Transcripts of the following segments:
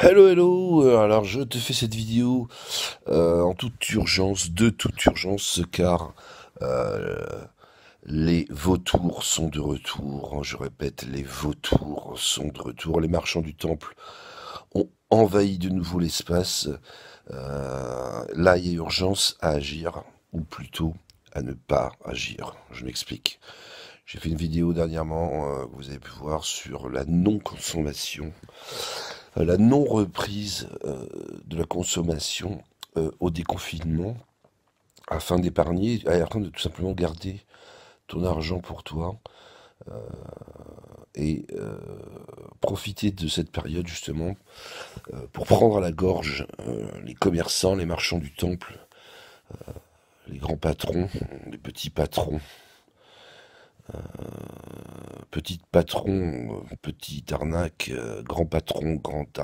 Hello hello, euh, alors je te fais cette vidéo euh, en toute urgence, de toute urgence, car euh, les vautours sont de retour, je répète, les vautours sont de retour, les marchands du temple ont envahi de nouveau l'espace, là il y a urgence à agir, ou plutôt à ne pas agir, je m'explique. J'ai fait une vidéo dernièrement, vous avez pu voir, sur la non-consommation euh, la non-reprise euh, de la consommation euh, au déconfinement afin d'épargner, ah, afin de tout simplement garder ton argent pour toi et profiter de cette période justement pour prendre à la gorge les commerçants, les marchands du temple, les grands patrons, les petits patrons. Euh, petit patron, euh, petit arnaque, euh, grand patron, grand,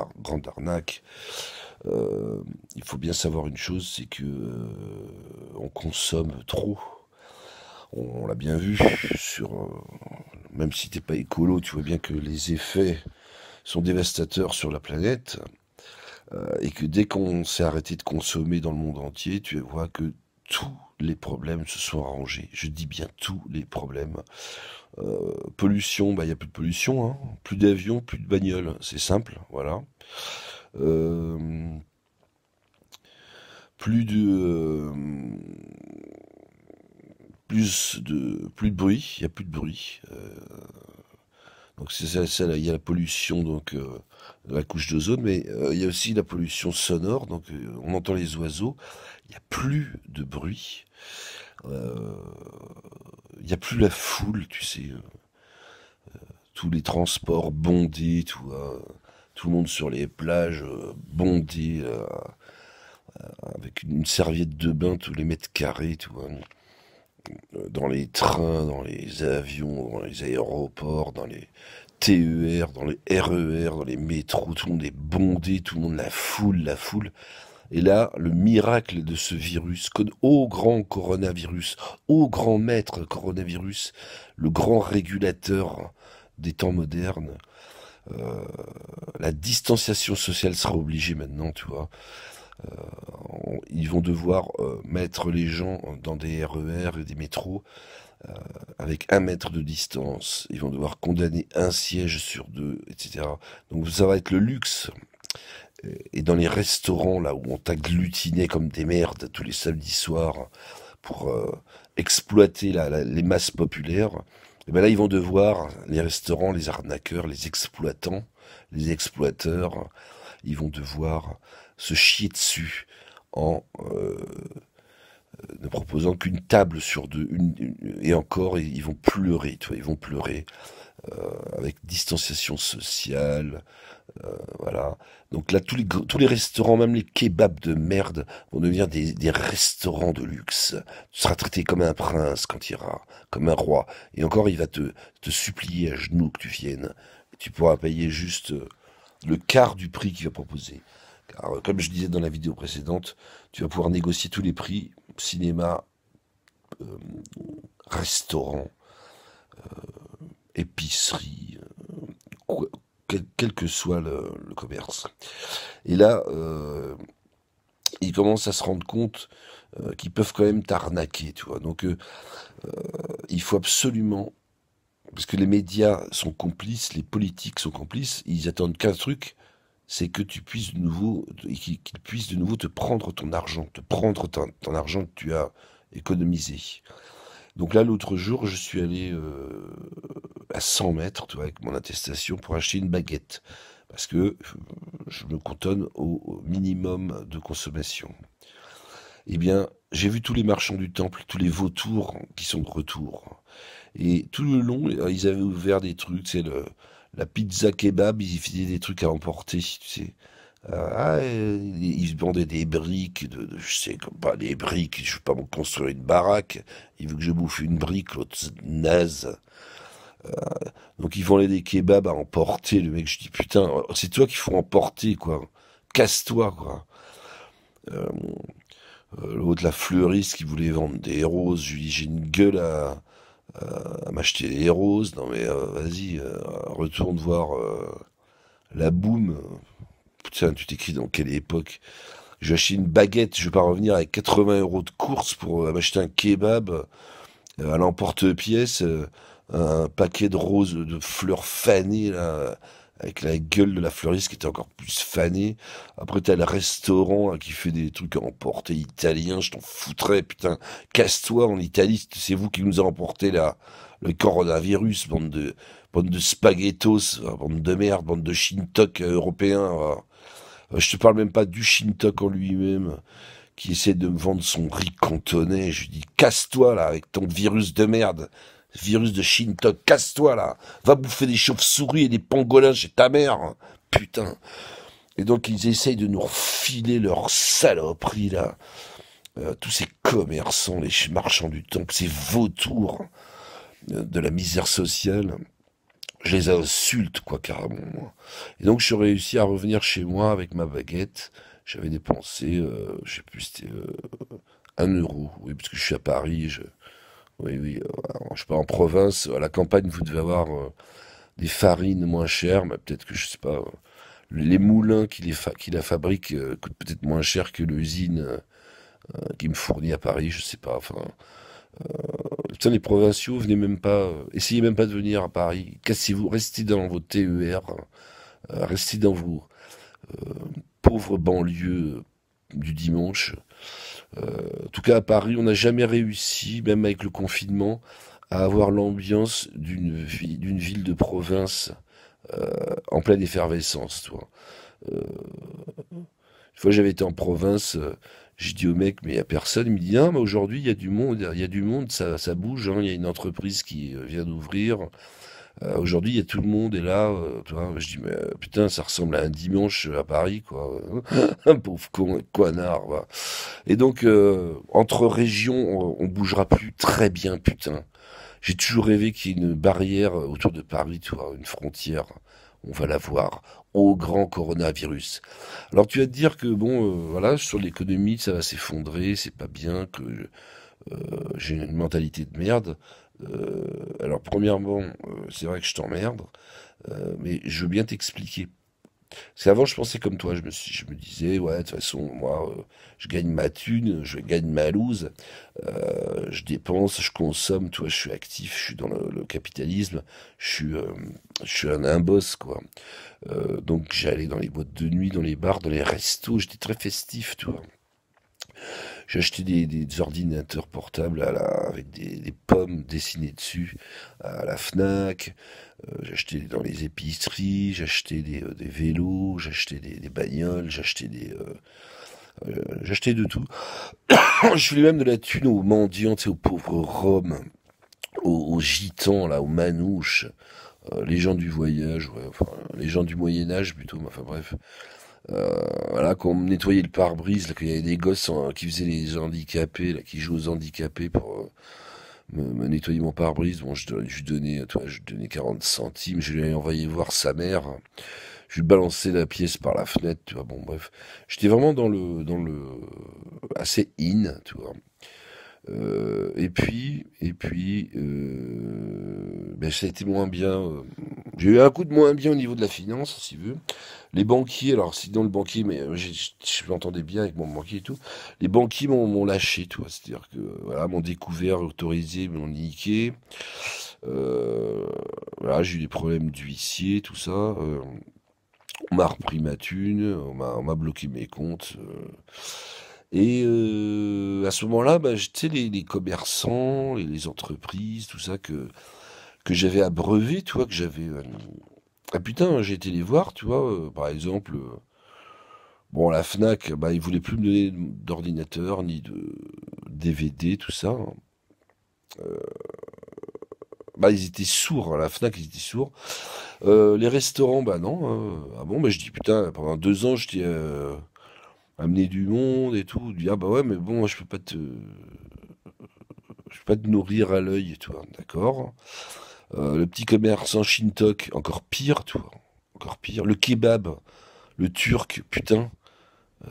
arnaque. il faut bien savoir une chose, c'est que on consomme trop. On, l'a bien vu sur, même si t'es pas écolo, tu vois bien que les effets sont dévastateurs sur la planète et que dès qu'on s'est arrêté de consommer dans le monde entier, tu vois que tout les problèmes se sont arrangés. Je dis bien tous les problèmes. Euh, pollution, bah, il y n'y a plus de pollution, hein. plus d'avions, plus de bagnoles, c'est simple, voilà. Euh, plus de euh, plus de plus de bruit, il n'y a plus de bruit. Donc c'est il y a la pollution donc euh, de la couche d'ozone, mais euh, il y a aussi la pollution sonore. Donc euh, on entend les oiseaux, il n'y a plus de bruit, il n'y a plus la foule, tu sais, tous les transports bondés, tout, tout le monde sur les plages bondés, avec une serviette de bain tous les mètres carrés, tout. Euh, dans les trains, dans les avions, dans les aéroports, dans les TER, dans les RER, e dans les métros, tout le monde est bondé, tout le monde la foule, la foule. Et là, le miracle de ce virus, au grand coronavirus, au grand maître coronavirus, le grand régulateur des temps modernes, euh, la distanciation sociale sera obligée maintenant, tu vois. Euh, ils vont devoir euh, mettre les gens dans des RER e et des métros euh, avec un mètre de distance. Ils vont devoir condamner un siège sur deux, etc. Donc ça va être le luxe. Et dans les restaurants, là où on t'agglutinait comme des merdes tous les samedis soirs pour exploiter les masses populaires, et eh ben là ils vont devoir, les restaurants, les arnaqueurs, les exploitants, les exploiteurs, ils vont devoir se chier dessus en euh, ne proposant qu'une table sur deux, une, et encore ils vont pleurer, tu vois, ils vont pleurer euh, avec distanciation sociale, euh, voilà. Donc là, tous les, tous les restaurants, même les kebabs de merde, vont devenir des, restaurants de luxe. Tu seras traité comme un prince quand il ira, comme un roi. Et encore, il va te, te supplier à genoux que tu viennes. tu pourras payer juste le quart du prix qu'il va proposer comme je disais dans la vidéo précédente, tu vas pouvoir négocier tous les prix, cinéma, euh, restaurant, euh, épicerie, euh, quel, que soit le, commerce. Et là, ils commencent à se rendre compte qu'ils peuvent quand même t'arnaquer, tu vois. Donc, il faut absolument, parce que les médias sont complices, les politiques sont complices, ils attendent qu'un truc, c'est que tu puisses de nouveau, qu'il puisse de nouveau te prendre ton argent, te prendre ton, argent que tu as économisé. Donc là, l'autre jour, je suis allé euh, à 100 mètres, tu vois, avec mon attestation, pour acheter une baguette, parce que je me cantonne au minimum de consommation. Eh bien, j'ai vu tous les marchands du temple, tous les vautours qui sont de retour. Et tout le long, ils avaient ouvert des trucs, c'est le, la pizza kebab, ils faisaient des trucs à emporter, tu sais. Euh, ah, euh, ils vendaient des briques, de, je sais pas, des briques, je veux pas me construire une baraque, il veut que je bouffe une brique, l'autre naze. Euh, donc ils vendaient des kebabs à emporter, le mec, je dis putain, c'est toi qui faut emporter, quoi. Casse-toi, quoi. L'autre, la fleuriste qui voulait vendre des roses, je lui j'ai une gueule à, euh, à m'acheter les roses. Non mais euh, vas-y, euh, retourne voir la boum. Putain, tu t'écris dans quelle époque Je vais acheter une baguette, je vais pas revenir avec 80 euros de course pour m'acheter un kebab à l'emporte-pièce, un paquet de roses, de fleurs fanées là avec la gueule de la fleuriste qui était encore plus fanée. Après, t'as le restaurant hein, qui fait des trucs à emporter je t'en foutrais, putain. Casse-toi en Italie, c'est vous qui nous a emporté là, le coronavirus, bande de, bande de spaghettos, bande de merde, bande de shintok euh, européens. Euh. Euh, je te parle même pas du shintok en lui-même qui essaie de me vendre son riz cantonais. Je lui dis, casse-toi là avec ton virus de merde. Virus de Chine, casse-toi là. Va bouffer des chauves-souris et des pangolins chez ta mère. Hein. Putain. Et donc ils essayent de nous refiler leur saloperie là. Euh, tous ces commerçants, les marchands du temps, ces vautours euh, de la misère sociale. Je les insulte, quoi, carrément, moi. Et donc, je réussis à revenir chez moi avec ma baguette. J'avais dépensé, euh, je sais plus, c'était un euro. Oui, parce que je suis à Paris, je, oui, oui. Euh, je sais pas, en province, à la campagne, vous devez avoir euh, des farines moins chères, mais peut-être que, je sais pas, euh, les moulins qui, les la fabriquent coûtent peut-être moins cher que l'usine qui me fournit à Paris, je sais pas. Enfin, putain, les provinciaux, venez même pas, essayez même pas de venir à Paris. Cassez-vous, restez dans vos TER, hein, restez dans vos pauvres banlieues du dimanche. Euh, en tout cas à Paris, on n'a jamais réussi, même avec le confinement, à avoir l'ambiance d'une ville de province euh, en pleine effervescence. Toi. Euh, une fois j'avais été en province, j'ai dit au mec, mais il n'y a personne. Il me dit, ah, mais aujourd'hui, il y a du monde, il y a du monde, ça, bouge. Hein, il y a une entreprise qui vient d'ouvrir. Euh, Aujourd'hui, tout le monde est là. Euh, je dis, mais euh, putain, ça ressemble à un dimanche à Paris, quoi. un pauvre con, connard. Et donc, euh, entre régions, on, bougera plus très bien, putain. J'ai toujours rêvé qu'il y ait une barrière autour de Paris, vois, une frontière. On va la voir au grand coronavirus. Alors tu vas te dire que bon, voilà, sur l'économie, ça va s'effondrer, c'est pas bien que euh, j'ai une mentalité de merde. Euh, alors, premièrement, euh, c'est vrai que je t'emmerde, mais je veux bien t'expliquer parce qu'avant, je pensais comme toi. Je me, je me disais, ouais, de toute façon, moi, je gagne ma thune, je gagne ma loose, je dépense, je consomme, toi, je suis actif, je suis dans le, capitalisme, je suis, je suis un, un boss, quoi. donc, j'allais dans les boîtes de nuit, dans les bars, dans les restos, j'étais très festif, tu vois. J'ai acheté des, ordinateurs portables à la, avec des, des, pommes dessinées dessus à la FNAC. J'achetais euh, j'ai acheté dans les épiceries, j'ai acheté des, euh, vélos, j'ai acheté des, bagnoles, j'ai acheté des... Euh, de tout. je voulais même de la thune aux mendiants, aux pauvres Roms, aux, gitans, là, aux manouches, les gens du voyage, les gens du Moyen-Âge plutôt, mais enfin bref. Euh, voilà, quand on nettoyait le pare-brise, qu'il y avait des gosses euh, qui faisaient les handicapés, là, qui jouaient aux handicapés pour euh, me, nettoyer mon pare-brise. Bon, je, lui donnais, toi, donnais 40 centimes, je lui ai envoyé voir sa mère je lui balançais la pièce par la fenêtre, tu vois. Bon, bref, j'étais vraiment dans le, dans le, assez in, tu vois. Euh, et puis, et puis, euh, ben, ça a été moins bien. Euh, j'ai eu un coup de moins bien au niveau de la finance, si vous. Les banquiers, alors sinon le banquier, mais je m'entendais bien avec mon banquier et tout. Les banquiers m'ont lâché, toi. C'est-à-dire que voilà, m'ont découvert, autorisé, m'ont niqué. voilà, j'ai eu des problèmes d'huissier, tout ça. on m'a repris ma thune, on m'a bloqué mes comptes. Et euh, à ce moment-là, bah, tu les, commerçants et les entreprises, tout ça que, que j'avais abreuvé, tu vois, que j'avais. Euh, ah putain, hein, j'ai été les voir, tu vois, euh, par exemple. bon, la Fnac, bah, ils voulaient plus me donner d'ordinateur, ni de DVD, tout ça. Hein. bah, ils étaient sourds, hein, la Fnac, ils étaient sourds. les restaurants, bah non. Ah bon, mais bah, je dis, putain, pendant deux ans, j'étais amener du monde et tout. dire ah bah ouais, mais bon, je peux pas te, je peux pas te nourrir à l'œil et tout. Hein, d'accord. Euh, le petit commerce en Shintok, encore pire, toi Encore pire. Le kebab, le turc, putain.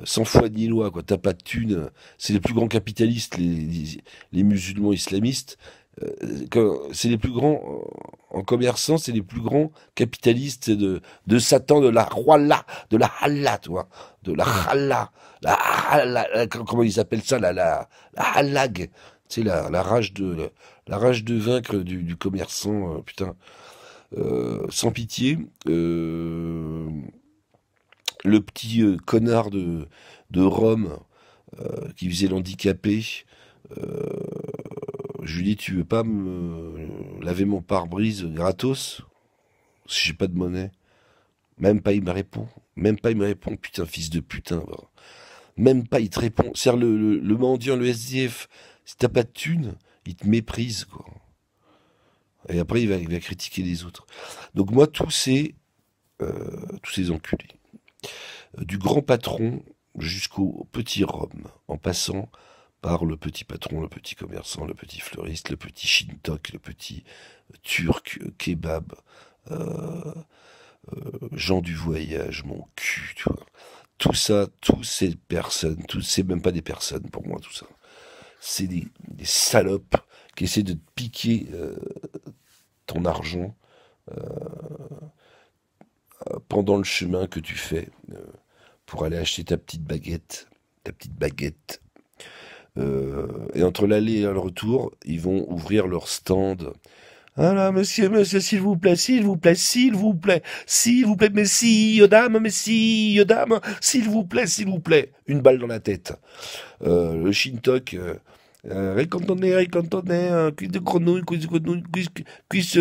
sans euh, foi ni loi, quoi. T'as pas de thunes. C'est les plus grands capitalistes, les musulmans islamistes. Euh, c'est les plus grands euh, en commerçant, c'est les plus grands capitalistes de, Satan, de la Rwala, de la Halla, tu de la Halla, la comment ils appellent ça, la, la, la tu sais, la, rage de, la, rage de vaincre du, commerçant, euh, putain, sans pitié, le petit connard de, de Rome qui faisait l'handicapé, je lui dis, tu veux pas me laver mon pare-brise gratos Si j'ai pas de monnaie. Même pas, il me répond. Même pas, il me répond. Putain, fils de putain. Même pas, il te répond. cest le, le, le, mendiant, le SDF, si t'as pas de thune, il te méprise, quoi. Et après, il va, il va critiquer les autres. Donc, moi, tous euh, tous ces enculés, euh, du grand patron jusqu'au petit Rome, en passant par le petit patron, le petit commerçant, le petit fleuriste, le petit shintok, le petit euh, turc, euh, kebab, euh, gens du voyage, mon cul, Tout ça, toutes ces personnes, toutes c'est même pas des personnes pour moi, tout ça. C'est des, salopes qui essaient de piquer ton argent pendant le chemin que tu fais pour aller acheter ta petite baguette, ta petite baguette euh, et entre l'aller et le retour, ils vont ouvrir leur stand. Ah là, monsieur, monsieur, s'il vous plaît, s'il vous plaît, s'il vous plaît, s'il vous plaît, messieurs dames, dame, dames, euh, dame, s'il vous plaît, s'il vous plaît, une balle dans la tête. Euh, le Shintok, euh, récantonné, cuisse de grenouille, cuisse de grenouille, cuisse,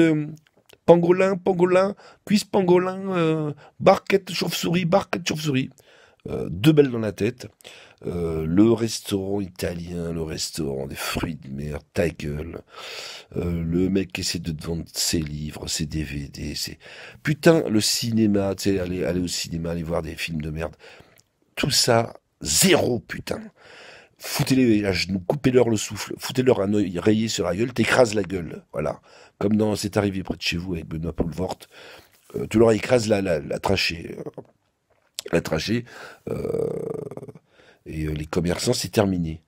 pangolin, pangolin, cuisse pangolin, barquette chauve-souris, barquette chauve-souris. Euh, deux belles dans la tête. Euh, le restaurant italien, le restaurant des fruits de mer, ta gueule. Euh, le mec qui essaie de te vendre ses livres, ses DVD, ses... Putain, le cinéma, tu sais, aller, aller au cinéma, aller voir des films de merde. Tout ça, zéro, putain. Foutez-les genoux, coupez-leur le souffle, foutez-leur un oeil rayé sur la gueule, t'écrases la gueule. Voilà. Comme dans C'est arrivé près de chez vous avec Benoît Poulvort. Euh, tu leur écrases la, la, la trachée la euh, et euh, les commerçants, c'est terminé.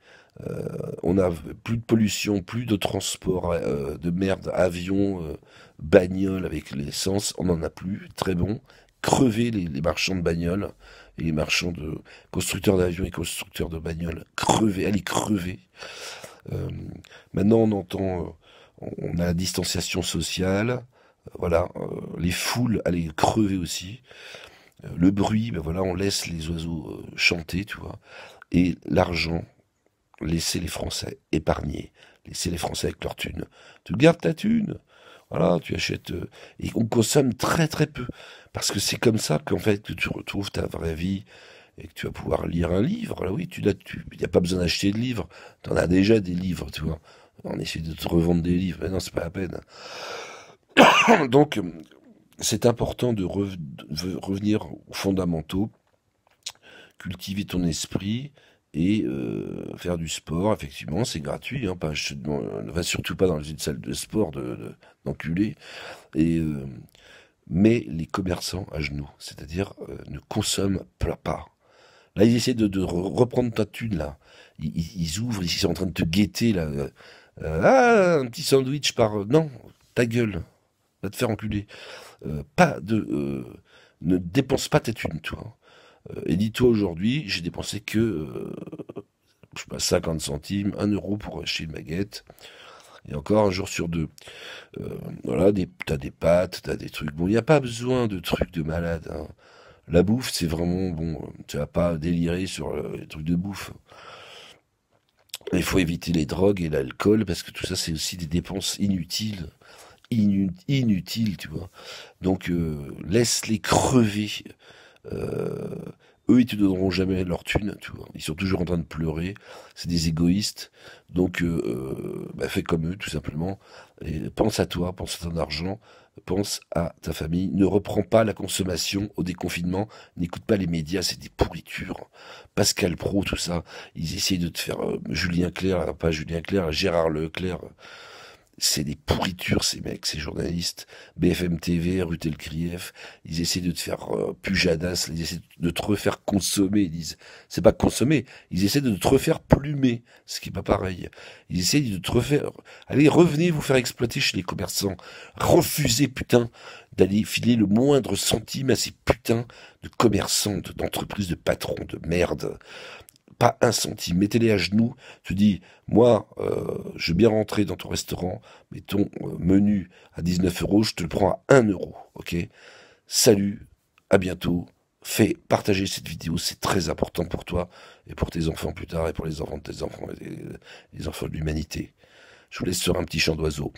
Euh, on a plus de pollution, plus de transport euh, de merde, avion, bagnole avec l'essence, on n'en a plus, très bon. Crevez les, marchands de bagnoles et les marchands de constructeurs d'avions et constructeurs de bagnoles, crever, allez crever. maintenant on entend, on a la distanciation sociale, voilà, les foules, allez crever aussi. Euh, le bruit, ben voilà, on laisse les oiseaux euh, chanter, tu vois. Et l'argent, laisser les Français épargner, laissez les Français avec leur thune. Tu gardes ta thune, voilà, tu achètes euh, et on consomme très très peu parce que c'est comme ça qu'en fait que tu retrouves ta vraie vie et que tu vas pouvoir lire un livre. Là, oui, tu n'y a pas besoin d'acheter de livres, tu en as déjà des livres, tu vois. On essaie de te revendre des livres, mais non, c'est pas la peine. Donc c'est important de, revenir aux fondamentaux, cultiver ton esprit, et euh, faire du sport, effectivement, c'est gratuit. Hein, ne va surtout pas dans une salle de sport d'enculé. De, et euh, mais les commerçants à genoux, c'est-à-dire euh, ne consomment pas. Là, ils essaient de, reprendre ta thune, là. Ils, ouvrent, ils sont en train de te guetter, là. Ah, un petit sandwich par... Non, ta gueule va te faire enculer. Euh, pas de, euh, ne dépense pas tes thune, toi. Euh, et dis-toi aujourd'hui, j'ai dépensé que je sais pas, 50 centimes, 1 euro pour acheter une baguette. Et encore un jour sur deux. voilà, t'as des pâtes, t'as des trucs. Bon, il n'y a pas besoin de trucs de malade. Hein. La bouffe, c'est vraiment bon. Tu vas pas délirer sur les trucs de bouffe. Il faut éviter les drogues et l'alcool parce que tout ça, c'est aussi des dépenses inutiles inutile, tu vois. Donc euh, laisse-les crever. Euh, eux, ils te donneront jamais leur thune, tu vois. Ils sont toujours en train de pleurer. C'est des égoïstes. Donc, euh, bah, fais comme eux, tout simplement. pense à toi, pense à ton argent, pense à ta famille. Ne reprends pas la consommation au déconfinement. N'écoute pas les médias, c'est des pourritures. Pascal Pro, tout ça. Ils essayent de te faire Julien Clerc, pas Julien Clerc, Gérard Leclerc c'est des pourritures ces mecs, ces journalistes. BFM TV, Rutel Krief, ils essaient de te faire euh, pujadas, ils essaient de te refaire consommer, ils disent. C'est pas consommer, ils essaient de te refaire plumer, ce qui est pas pareil. Ils essaient de te refaire... Allez, revenez vous faire exploiter chez les commerçants. Refusez, putain, d'aller filer le moindre centime à ces putains de commerçants, d'entreprises, de patrons, de merde pas un centime. Mettez-les à genoux. Tu dis, moi, euh, je vais bien rentrer dans ton restaurant, mais ton euh, menu à 19 euros, je te le prends à 1 euro. Ok Salut, à bientôt. Fais partager cette vidéo, c'est très important pour toi et pour tes enfants plus tard et pour les enfants de tes enfants et euh, les enfants de l'humanité. Je vous laisse sur un petit champ d'oiseau.